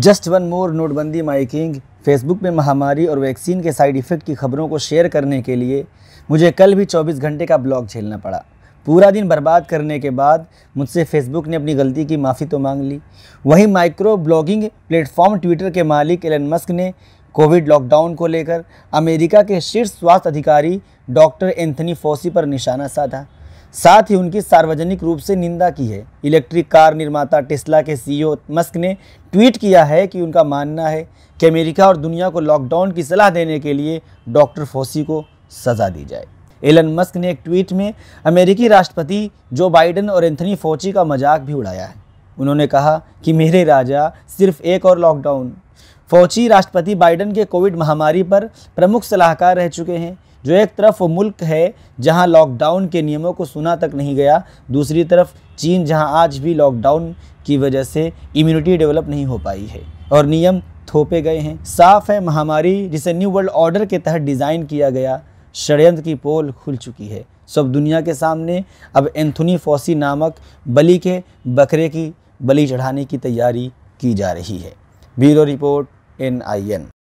just one more नोटबंदी माई king Facebook में महामारी और वैक्सीन के साइड इफ़ेक्ट की खबरों को शेयर करने के लिए मुझे कल भी 24 घंटे का ब्लॉग झेलना पड़ा पूरा दिन बर्बाद करने के बाद मुझसे फेसबुक ने अपनी गलती की माफ़ी तो मांग ली वहीं माइक्रो ब्लॉगिंग प्लेटफॉर्म ट्विटर के मालिक एलन मस्क ने कोविड लॉकडाउन को लेकर अमेरिका के शीर्ष स्वास्थ्य अधिकारी डॉक्टर एंथनी फोसी पर निशाना साधा साथ ही उनकी सार्वजनिक रूप से निंदा की है इलेक्ट्रिक कार निर्माता टेस्ला के सीईओ मस्क ने ट्वीट किया है कि उनका मानना है कि अमेरिका और दुनिया को लॉकडाउन की सलाह देने के लिए डॉक्टर फोसी को सज़ा दी जाए एलन मस्क ने एक ट्वीट में अमेरिकी राष्ट्रपति जो बाइडन और एंथनी फोची का मजाक भी उड़ाया है उन्होंने कहा कि मेरे राजा सिर्फ एक और लॉकडाउन फौची राष्ट्रपति बाइडन के कोविड महामारी पर प्रमुख सलाहकार रह चुके हैं जो एक तरफ वो मुल्क है जहां लॉकडाउन के नियमों को सुना तक नहीं गया दूसरी तरफ चीन जहां आज भी लॉकडाउन की वजह से इम्यूनिटी डेवलप नहीं हो पाई है और नियम थोपे गए हैं साफ है महामारी जिसे न्यू वर्ल्ड ऑर्डर के तहत डिज़ाइन किया गया षडयंत्र की पोल खुल चुकी है सब दुनिया के सामने अब एंथोनी फोसी नामक बलि के बकरे की बलि चढ़ाने की तैयारी की जा रही है bureau report N I N